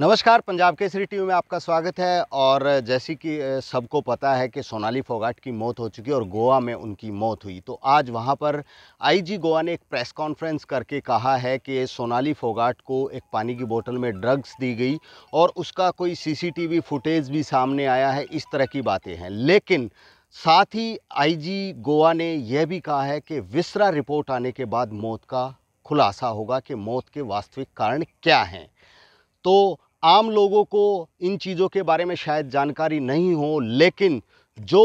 नमस्कार पंजाब केसरी टीवी में आपका स्वागत है और जैसे कि सबको पता है कि सोनाली फोगाट की मौत हो चुकी है और गोवा में उनकी मौत हुई तो आज वहां पर आईजी गोवा ने एक प्रेस कॉन्फ्रेंस करके कहा है कि सोनाली फोगाट को एक पानी की बोतल में ड्रग्स दी गई और उसका कोई सीसीटीवी फुटेज भी सामने आया है इस तरह की बातें हैं लेकिन साथ ही आई गोवा ने यह भी कहा है कि विसरा रिपोर्ट आने के बाद मौत का खुलासा होगा कि मौत के वास्तविक कारण क्या हैं तो आम लोगों को इन चीज़ों के बारे में शायद जानकारी नहीं हो लेकिन जो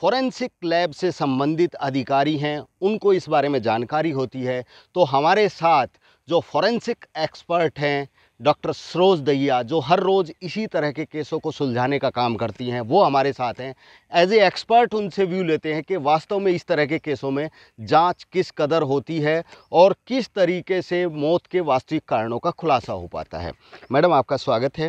फॉरेंसिक लैब से संबंधित अधिकारी हैं उनको इस बारे में जानकारी होती है तो हमारे साथ जो फॉरेंसिक एक्सपर्ट हैं डॉक्टर सरोज दहिया जो हर रोज़ इसी तरह के केसों को सुलझाने का काम करती हैं वो हमारे साथ हैं एज ए एक्सपर्ट उनसे व्यू लेते हैं कि वास्तव में इस तरह के केसों में जांच किस कदर होती है और किस तरीके से मौत के वास्तविक कारणों का खुलासा हो पाता है मैडम आपका स्वागत है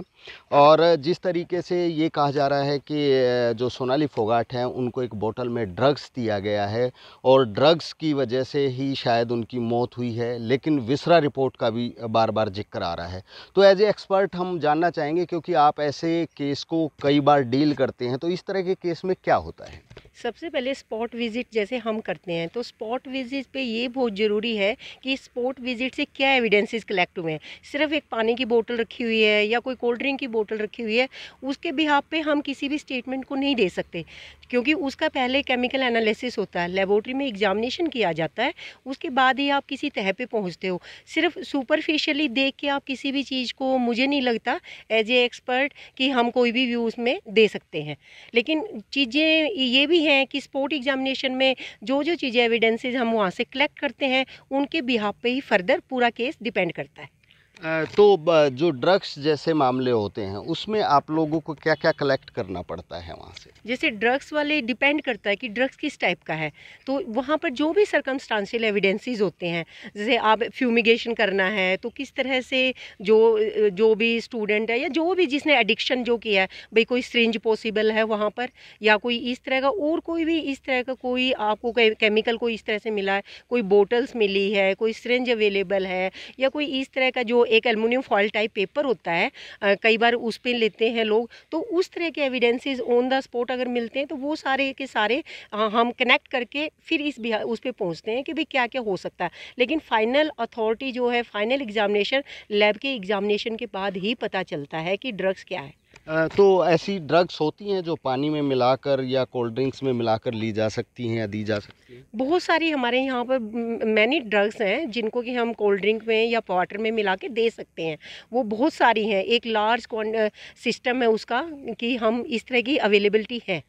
और जिस तरीके से ये कहा जा रहा है कि जो सोनाली फोगाट हैं उनको एक बोतल में ड्रग्स दिया गया है और ड्रग्स की वजह से ही शायद उनकी मौत हुई है लेकिन विसरा रिपोर्ट का भी बार बार जिक्र आ रहा है तो एज ए एक्सपर्ट हम जानना चाहेंगे क्योंकि आप ऐसे केस को कई बार डील करते हैं तो इस तरह के केस में क्या होता है सबसे पहले स्पॉट विज़िट जैसे हम करते हैं तो स्पॉट विज़िट पे ये बहुत ज़रूरी है कि स्पॉट विज़िट से क्या एविडेंसेस कलेक्ट हुए हैं सिर्फ एक पानी की बोतल रखी हुई है या कोई कोल्ड ड्रिंक की बोतल रखी हुई है उसके बिहाफ पे हम किसी भी स्टेटमेंट को नहीं दे सकते क्योंकि उसका पहले केमिकल एनालिसिस होता है लेबोरेटरी में एग्जामिनेशन किया जाता है उसके बाद ही आप किसी तह पर पहुँचते हो सिर्फ सुपरफिशियली देख के आप किसी भी चीज़ को मुझे नहीं लगता एज ए एक्सपर्ट कि हम कोई भी व्यू उसमें दे सकते हैं लेकिन चीज़ें ये भी हैं कि स्पोर्ट एग्जामिनेशन में जो जो चीज़ें एविडेंसेज हम वहाँ से कलेक्ट करते हैं उनके बिहाफ पे ही फर्दर पूरा केस डिपेंड करता है तो जो ड्रग्स जैसे मामले होते हैं उसमें आप लोगों को क्या क्या कलेक्ट करना पड़ता है वहाँ से जैसे ड्रग्स वाले डिपेंड करता है कि ड्रग्स किस टाइप का है तो वहाँ पर जो भी सरकमस्टांशियल एविडेंसीज होते हैं जैसे आप फ्यूमिगेशन करना है तो किस तरह से जो जो भी स्टूडेंट है या जो भी जिसने एडिक्शन जो किया है भाई कोई स्ट्रेंज पॉसिबल है वहाँ पर या कोई इस तरह का और कोई भी इस तरह का कोई आपको केमिकल कोई इस तरह से मिला है कोई बोटल्स मिली है कोई स्ट्रेंज अवेलेबल है या कोई इस तरह का जो एक एलमिनियम फॉल टाइप पेपर होता है कई बार उस पर लेते हैं लोग तो उस तरह के एविडेंसेज ऑन द स्पॉट अगर मिलते हैं तो वो सारे के सारे हम कनेक्ट करके फिर इस उस पर पहुँचते हैं कि भाई क्या क्या हो सकता है लेकिन फाइनल अथॉरिटी जो है फाइनल एग्जामिनेशन लैब के एग्जामिनेशन के बाद ही पता चलता है कि ड्रग्स क्या है तो ऐसी ड्रग्स होती हैं जो पानी में मिलाकर या कोल्ड ड्रिंक्स में मिलाकर ली जा सकती हैं या दी जा सकती हैं बहुत सारी हमारे यहाँ पर मैनी ड्रग्स हैं जिनको कि हम कोल्ड ड्रिंक में या वाटर में मिला के दे सकते हैं वो बहुत सारी हैं एक लार्ज सिस्टम है उसका कि हम इस तरह की अवेलेबलिटी है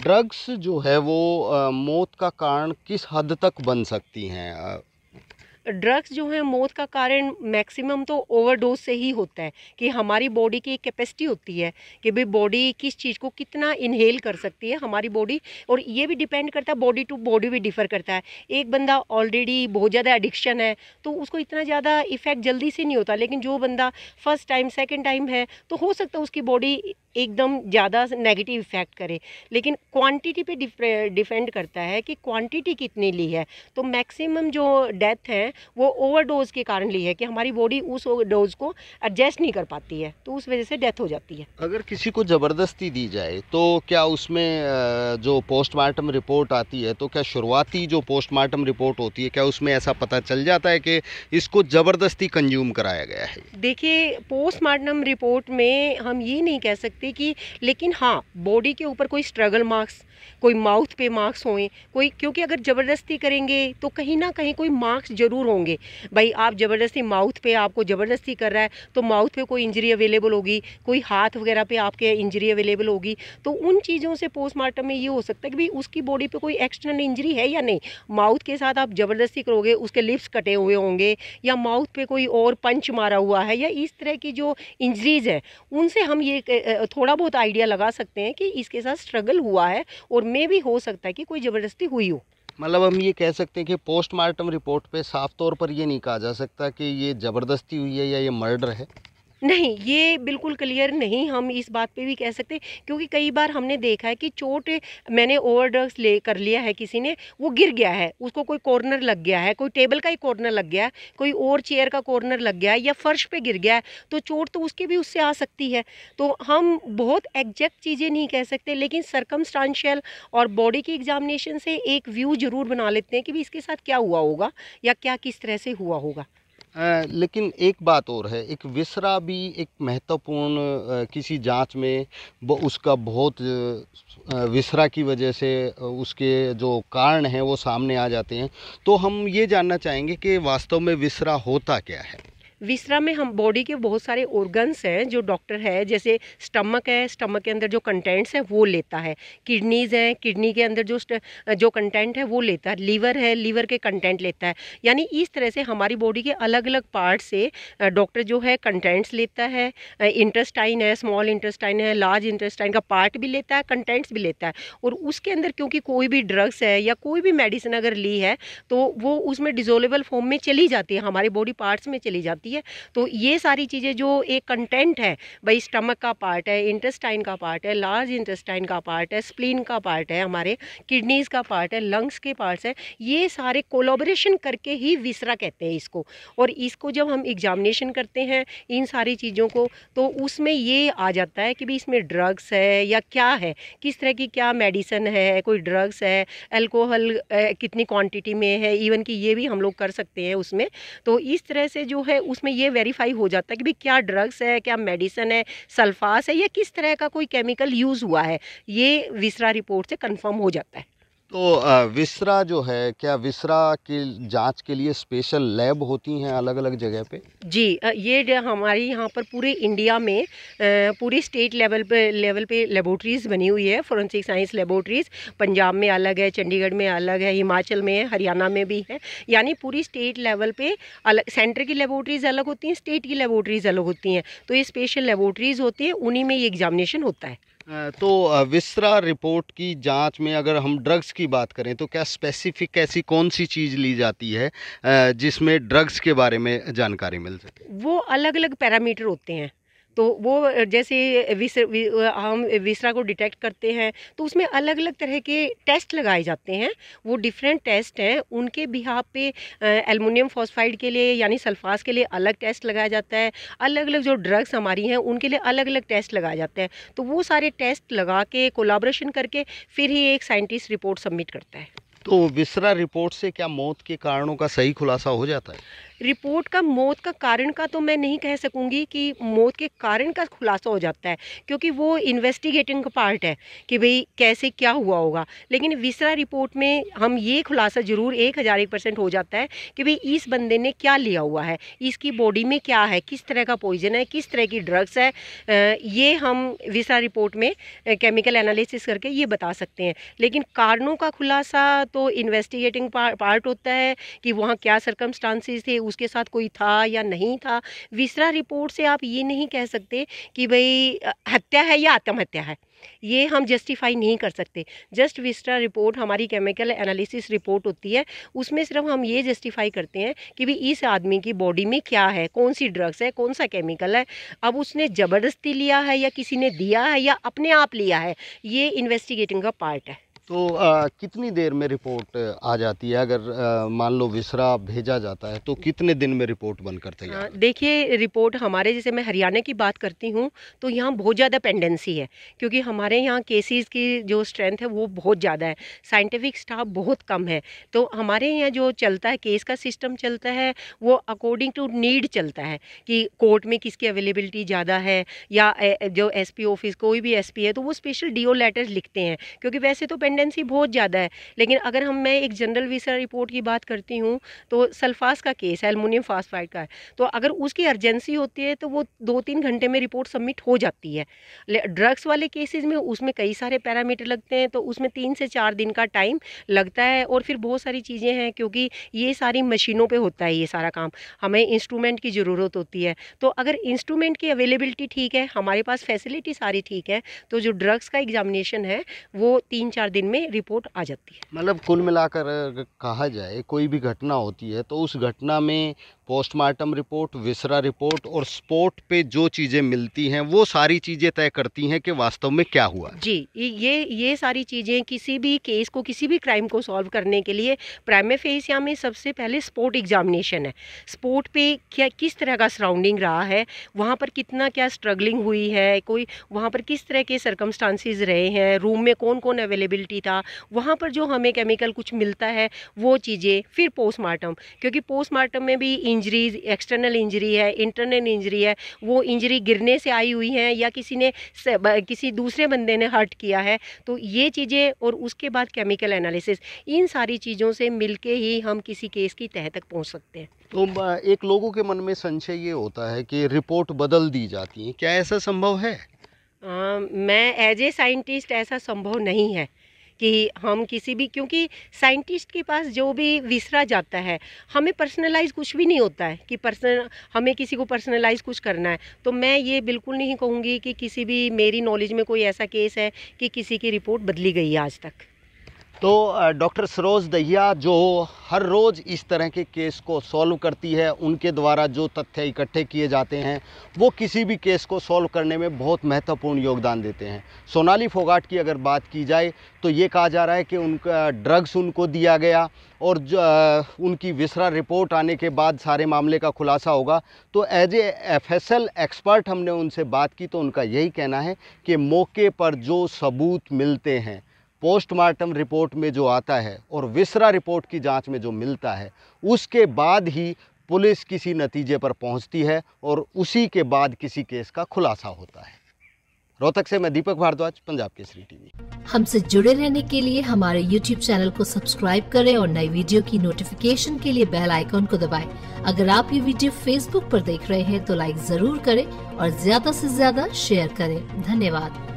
ड्रग्स जो है वो मौत का कारण किस हद तक बन सकती हैं ड्रग्स जो है मौत का कारण मैक्सिमम तो ओवरडोज से ही होता है कि हमारी बॉडी की कैपेसिटी होती है कि भाई बॉडी किस चीज़ को कितना इनहेल कर सकती है हमारी बॉडी और ये भी डिपेंड करता है बॉडी टू बॉडी भी डिफ़र करता है एक बंदा ऑलरेडी बहुत ज़्यादा एडिक्शन है तो उसको इतना ज़्यादा इफ़ेक्ट जल्दी से नहीं होता लेकिन जो बंदा फर्स्ट टाइम सेकेंड टाइम है तो हो सकता है उसकी बॉडी एकदम ज़्यादा नेगेटिव इफ़ेक्ट करे लेकिन क्वांटिटी पे डिपेंड करता है कि क्वांटिटी कितनी ली है तो मैक्सिमम जो डेथ है वो ओवरडोज़ के कारण ली है कि हमारी बॉडी उस डोज को एडजस्ट नहीं कर पाती है तो उस वजह से डेथ हो जाती है अगर किसी को ज़बरदस्ती दी जाए तो क्या उसमें जो पोस्टमार्टम रिपोर्ट आती है तो क्या शुरुआती जो पोस्टमार्टम रिपोर्ट होती है क्या उसमें ऐसा पता चल जाता है कि इसको ज़बरदस्ती कंज्यूम कराया गया है देखिए पोस्टमार्टम रिपोर्ट में हम ये नहीं कह सकते सकते कि लेकिन हाँ बॉडी के ऊपर कोई स्ट्रगल मार्क्स कोई माउथ पे मार्क्स होए कोई क्योंकि अगर ज़बरदस्ती करेंगे तो कहीं ना कहीं कोई मार्क्स ज़रूर होंगे भाई आप ज़बरदस्ती माउथ पे आपको ज़बरदस्ती कर रहा है तो माउथ पे कोई इंजरी अवेलेबल होगी कोई हाथ वगैरह पे आपके इंजरी अवेलेबल होगी तो उन चीज़ों से पोस्टमार्टम में ये हो सकता है कि भाई उसकी बॉडी पर कोई एक्सटर्नल इंजरी है या नहीं माउथ के साथ आप ज़बरदस्ती करोगे उसके लिप्स कटे हुए होंगे या माउथ पर कोई और पंच मारा हुआ है या इस तरह की जो इंजरीज है उनसे हम ये थोड़ा बहुत आइडिया लगा सकते हैं कि इसके साथ स्ट्रगल हुआ है और मे भी हो सकता है कि कोई ज़बरदस्ती हुई हो मतलब हम ये कह सकते हैं कि पोस्टमार्टम रिपोर्ट पे साफ तौर पर ये नहीं कहा जा सकता कि ये ज़बरदस्ती हुई है या ये मर्डर है नहीं ये बिल्कुल क्लियर नहीं हम इस बात पे भी कह सकते क्योंकि कई बार हमने देखा है कि चोट मैंने ओवर ड्रग्स ले कर लिया है किसी ने वो गिर गया है उसको कोई कॉर्नर लग गया है कोई टेबल का ही कॉर्नर लग गया है कोई और चेयर का कॉर्नर लग गया है या फर्श पे गिर गया है तो चोट तो उसके भी उससे आ सकती है तो हम बहुत एग्जैक्ट चीज़ें नहीं कह सकते लेकिन सरकमस्टांशियल और बॉडी की एग्जामिनेशन से एक व्यू जरूर बना लेते हैं कि भी इसके साथ क्या हुआ होगा या क्या किस तरह से हुआ होगा लेकिन एक बात और है एक विसरा भी एक महत्वपूर्ण किसी जांच में वो उसका बहुत विसरा की वजह से उसके जो कारण हैं वो सामने आ जाते हैं तो हम ये जानना चाहेंगे कि वास्तव में विसरा होता क्या है विसरा में हम बॉडी के बहुत सारे ऑर्गन्स हैं जो डॉक्टर है जैसे स्टमक है स्टमक के अंदर जो कंटेंट्स है वो लेता है किडनीज़ हैं किडनी के अंदर जो जो कंटेंट है वो लेता है लीवर है लीवर के कंटेंट लेता है यानी इस तरह से हमारी बॉडी के अलग अलग पार्ट से डॉक्टर जो है कंटेंट्स लेता है इंटरस्टाइन है स्मॉल इंटस्टाइन है लार्ज इंटरस्टाइन का पार्ट भी लेता है कंटेंट्स भी लेता है और उसके अंदर क्योंकि कोई भी ड्रग्स है या कोई भी मेडिसिन अगर ली है तो वो उसमें डिजोलेबल फॉर्म में चली जाती है हमारी बॉडी पार्ट्स में चली जाती है जाती है तो ये सारी चीज़ें जो एक कंटेंट है भाई स्टमक का पार्ट है इंटेस्टाइन का पार्ट है लार्ज इंटेस्टाइन का पार्ट है स्प्लीन का पार्ट है हमारे किडनीज़ का पार्ट है लंग्स के पार्ट्स है ये सारे कोलोबरेशन करके ही विसरा कहते हैं इसको और इसको जब हम एग्जामिनेशन करते हैं इन सारी चीज़ों को तो उसमें ये आ जाता है कि भाई इसमें ड्रग्स है या क्या है किस तरह की क्या मेडिसन है कोई ड्रग्स है एल्कोहल कितनी क्वांटिटी में है इवन कि ये भी हम लोग कर सकते हैं उसमें तो इस तरह से जो है उस उसमें ये वेरीफाई हो जाता है कि भाई क्या ड्रग्स है क्या मेडिसन है सल्फास है या किस तरह का कोई केमिकल यूज़ हुआ है ये विसरा रिपोर्ट से कन्फर्म हो जाता है तो विसरा जो है क्या विसरा की जांच के लिए स्पेशल लैब होती हैं अलग अलग जगह पे जी ये हमारी यहाँ पर पूरे इंडिया में पूरी स्टेट लेवल पे लेवल पे लेबोरेटरीज बनी हुई है फोरेंसिक साइंस लेबोरेटरीज पंजाब में अलग है चंडीगढ़ में अलग है हिमाचल में है हरियाणा में भी है यानी पूरी स्टेट लेवल पर अलग सेंटर की लेबोरेटरीज अलग होती हैं स्टेट की लेबोरेटरीज अलग होती हैं तो ये स्पेशल लेबोरेटरीज होती हैं उन्हीं में ये एग्जामिनेशन होता है तो विस्तरा रिपोर्ट की जांच में अगर हम ड्रग्स की बात करें तो क्या स्पेसिफिक ऐसी कौन सी चीज़ ली जाती है जिसमें ड्रग्स के बारे में जानकारी मिल सके वो अलग अलग पैरामीटर होते हैं तो वो जैसे विस, वि, हम विसरा को डिटेक्ट करते हैं तो उसमें अलग अलग तरह के टेस्ट लगाए जाते हैं वो डिफरेंट टेस्ट हैं उनके बिहाब पे एलमिनियम फॉस्फाइड के लिए यानी सल्फास के लिए अलग टेस्ट लगाया जाता है अलग अलग जो ड्रग्स हमारी हैं उनके लिए अलग अलग टेस्ट लगाए जाते हैं तो वो सारे टेस्ट लगा के कोलाब्रेशन करके फिर ही एक साइंटिस्ट रिपोर्ट सबमिट करता है तो विसरा रिपोर्ट से क्या मौत के कारणों का सही खुलासा हो जाता है रिपोर्ट का मौत का कारण का तो मैं नहीं कह सकूँगी कि मौत के कारण का खुलासा हो जाता है क्योंकि वो इन्वेस्टिगेटिंग का पार्ट है कि भाई कैसे क्या हुआ होगा लेकिन विसरा रिपोर्ट में हम ये खुलासा ज़रूर एक हज़ार एक परसेंट हो जाता है कि भाई इस बंदे ने क्या लिया हुआ है इसकी बॉडी में क्या है किस तरह का पॉइजन है किस तरह की ड्रग्स है ये हम विसरा रिपोर्ट में केमिकल एनालिसिस करके ये बता सकते हैं लेकिन कारणों का खुलासा तो इन्वेस्टिगेटिंग पार्ट होता है कि वहाँ क्या सरकमस्टांसिस थे उसके साथ कोई था या नहीं था विसरा रिपोर्ट से आप ये नहीं कह सकते कि भाई हत्या है या आत्महत्या है ये हम जस्टिफाई नहीं कर सकते जस्ट विस्टा रिपोर्ट हमारी केमिकल एनालिसिस रिपोर्ट होती है उसमें सिर्फ हम ये जस्टिफाई करते हैं कि भी इस आदमी की बॉडी में क्या है कौन सी ड्रग्स है कौन सा केमिकल है अब उसने ज़बरदस्ती लिया है या किसी ने दिया है या अपने आप लिया है ये इन्वेस्टिगेटिंग का पार्ट है तो आ, कितनी देर में रिपोर्ट आ जाती है अगर मान लो विसरा भेजा जाता है तो कितने दिन में रिपोर्ट बनकर तैयार देखिए रिपोर्ट हमारे जैसे मैं हरियाणा की बात करती हूँ तो यहाँ बहुत ज़्यादा पेंडेंसी है क्योंकि हमारे यहाँ केसेस की जो स्ट्रेंथ है वो बहुत ज़्यादा है साइंटिफिक स्टाफ बहुत कम है तो हमारे यहाँ जो चलता है केस का सिस्टम चलता है वो अकॉर्डिंग टू नीड चलता है कि कोर्ट में किसकी अवेलेबिलिटी ज़्यादा है या जो एस ऑफिस कोई भी एस है तो वो स्पेशल डी लेटर्स लिखते हैं क्योंकि वैसे तो पेंड टेंडेंसी बहुत ज़्यादा है लेकिन अगर हम मैं एक जनरल वीसा रिपोर्ट की बात करती हूँ तो सल्फास का केस है एलमोनियम फास्फाइड का है तो अगर उसकी अर्जेंसी होती है तो वो दो तीन घंटे में रिपोर्ट सबमिट हो जाती है ड्रग्स वाले केसेज में उसमें कई सारे पैरामीटर लगते हैं तो उसमें तीन से चार दिन का टाइम लगता है और फिर बहुत सारी चीज़ें हैं क्योंकि ये सारी मशीनों पर होता है ये सारा काम हमें इंस्ट्रूमेंट की ज़रूरत होती है तो अगर इंस्ट्रूमेंट की अवेलेबिलिटी ठीक है हमारे पास फैसिलिटी सारी ठीक है तो जो ड्रग्स का एग्जामिनेशन है वो तीन चार दिन में रिपोर्ट आ जाती है मतलब कुल मिलाकर कहा जाए कोई भी घटना होती है तो उस घटना में पोस्टमार्टम रिपोर्ट विसरा रिपोर्ट और स्पोर्ट पे जो चीज़ें मिलती हैं वो सारी चीज़ें तय करती हैं कि वास्तव में क्या हुआ जी ये ये सारी चीज़ें किसी भी केस को किसी भी क्राइम को सॉल्व करने के लिए प्राइम फेसिया में सबसे पहले स्पोर्ट एग्जामिनेशन है स्पोर्ट पे क्या किस तरह का सराउंडिंग रहा है वहाँ पर कितना क्या स्ट्रगलिंग हुई है कोई वहाँ पर किस तरह के सरकमस्टांसिस रहे हैं रूम में कौन कौन अवेलेबिलिटी भी था वहाँ पर जो हमें केमिकल कुछ मिलता है वो चीज़ें फिर पोस्टमार्टम क्योंकि पोस्टमार्टम में भी इंजरीज एक्सटर्नल इंजरी है इंटरनल इंजरी है वो इंजरी गिरने से आई हुई हैं या किसी ने किसी दूसरे बंदे ने हर्ट किया है तो ये चीज़ें और उसके बाद केमिकल एनालिसिस इन सारी चीज़ों से मिल ही हम किसी केस की तह तक पहुँच सकते हैं तो एक लोगों के मन में संशय ये होता है कि रिपोर्ट बदल दी जाती है क्या ऐसा संभव है आ, मैं एज ए साइंटिस्ट ऐसा संभव नहीं है कि हम किसी भी क्योंकि साइंटिस्ट के पास जो भी विसरा जाता है हमें पर्सनलाइज कुछ भी नहीं होता है कि पर्सनल हमें किसी को पर्सनलाइज कुछ करना है तो मैं ये बिल्कुल नहीं कहूँगी कि किसी भी मेरी नॉलेज में कोई ऐसा केस है कि किसी की रिपोर्ट बदली गई है आज तक तो डॉक्टर सरोज दहिया जो हर रोज़ इस तरह के केस को सॉल्व करती है उनके द्वारा जो तथ्य इकट्ठे किए जाते हैं वो किसी भी केस को सॉल्व करने में बहुत महत्वपूर्ण योगदान देते हैं सोनाली फोगाट की अगर बात की जाए तो ये कहा जा रहा है कि उनका ड्रग्स उनको दिया गया और उनकी विसरा रिपोर्ट आने के बाद सारे मामले का खुलासा होगा तो एज ए एफ एक्सपर्ट हमने उनसे बात की तो उनका यही कहना है कि मौके पर जो सबूत मिलते हैं पोस्टमार्टम रिपोर्ट में जो आता है और विसरा रिपोर्ट की जांच में जो मिलता है उसके बाद ही पुलिस किसी नतीजे पर पहुंचती है और उसी के बाद किसी केस का खुलासा होता है रोहतक से मैं दीपक भारद्वाज पंजाब केसरी टीवी हमसे जुड़े रहने के लिए हमारे YouTube चैनल को सब्सक्राइब करें और नई वीडियो की नोटिफिकेशन के लिए बेल आइकॉन को दबाएं। अगर आप ये वीडियो Facebook पर देख रहे हैं तो लाइक जरूर करें और ज्यादा से ज्यादा शेयर करें धन्यवाद